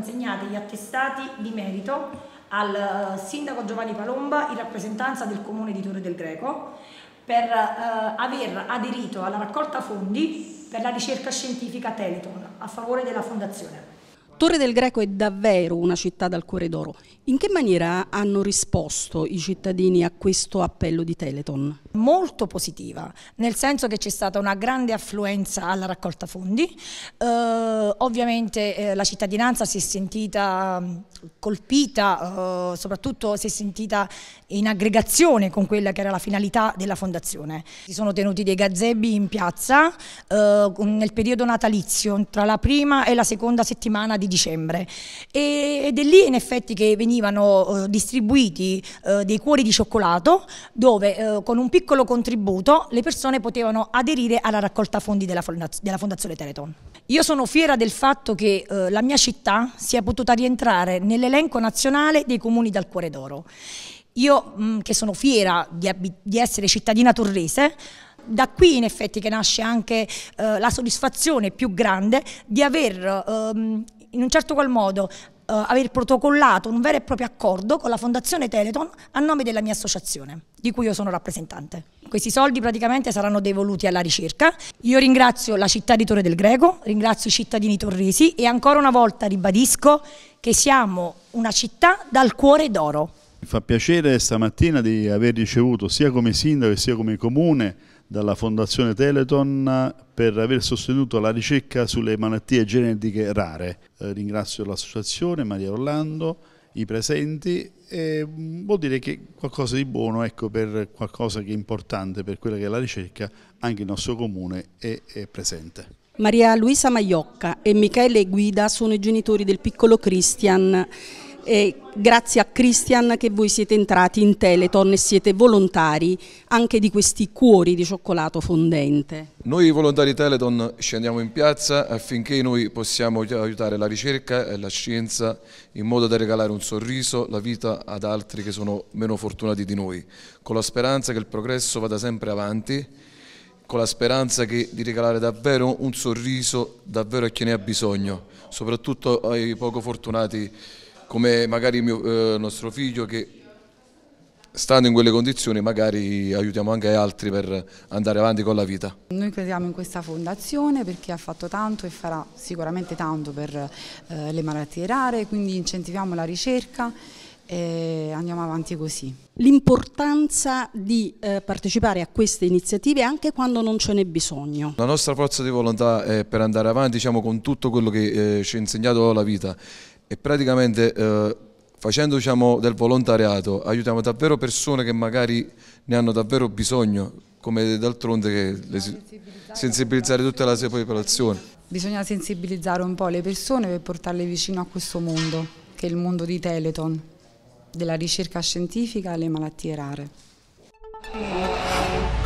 consegnate gli attestati di merito al eh, sindaco Giovanni Palomba in rappresentanza del comune di Torre del Greco per eh, aver aderito alla raccolta fondi per la ricerca scientifica Teleton a favore della fondazione. Torre del Greco è davvero una città dal cuore d'oro. In che maniera hanno risposto i cittadini a questo appello di Teleton? Molto positiva, nel senso che c'è stata una grande affluenza alla raccolta fondi. Eh, ovviamente eh, la cittadinanza si è sentita mm, colpita, eh, soprattutto si è sentita in aggregazione con quella che era la finalità della fondazione. Si sono tenuti dei gazebi in piazza eh, nel periodo natalizio, tra la prima e la seconda settimana di dicembre e, ed è lì in effetti che venivano eh, distribuiti eh, dei cuori di cioccolato dove eh, con un piccolo contributo le persone potevano aderire alla raccolta fondi della, fondaz della Fondazione Teleton. Io sono fiera del fatto che eh, la mia città sia potuta rientrare nell'elenco nazionale dei comuni dal cuore d'oro. Io mh, mm, che sono fiera di, di essere cittadina torrese da qui in effetti che nasce anche eh, la soddisfazione più grande di aver ehm, in un certo qual modo Uh, aver protocollato un vero e proprio accordo con la Fondazione Teleton a nome della mia associazione, di cui io sono rappresentante. Questi soldi praticamente saranno devoluti alla ricerca. Io ringrazio la città di Torre del Greco, ringrazio i cittadini torresi e ancora una volta ribadisco che siamo una città dal cuore d'oro. Mi fa piacere stamattina di aver ricevuto sia come sindaco sia come comune dalla Fondazione Teleton per aver sostenuto la ricerca sulle malattie genetiche rare. Eh, ringrazio l'associazione Maria Orlando, i presenti e mm, vuol dire che qualcosa di buono ecco, per qualcosa che è importante per quella che è la ricerca anche il nostro comune è, è presente. Maria Luisa Maiocca e Michele Guida sono i genitori del piccolo Christian e grazie a Christian che voi siete entrati in Teleton e siete volontari anche di questi cuori di cioccolato fondente. Noi volontari Teleton scendiamo in piazza affinché noi possiamo aiutare la ricerca e la scienza in modo da regalare un sorriso, la vita ad altri che sono meno fortunati di noi, con la speranza che il progresso vada sempre avanti con la speranza che, di regalare davvero un sorriso davvero a chi ne ha bisogno, soprattutto ai poco fortunati come magari mio, eh, nostro figlio che stando in quelle condizioni magari aiutiamo anche altri per andare avanti con la vita. Noi crediamo in questa fondazione perché ha fatto tanto e farà sicuramente tanto per eh, le malattie rare, quindi incentiviamo la ricerca e andiamo avanti così. L'importanza di eh, partecipare a queste iniziative anche quando non ce n'è bisogno. La nostra forza di volontà è per andare avanti diciamo, con tutto quello che eh, ci ha insegnato la vita e praticamente eh, facendo diciamo, del volontariato aiutiamo davvero persone che magari ne hanno davvero bisogno, come d'altronde sensibilizzare, sensibilizzare tutta la popolazione. Bisogna sensibilizzare un po' le persone per portarle vicino a questo mondo, che è il mondo di Teleton, della ricerca scientifica alle malattie rare.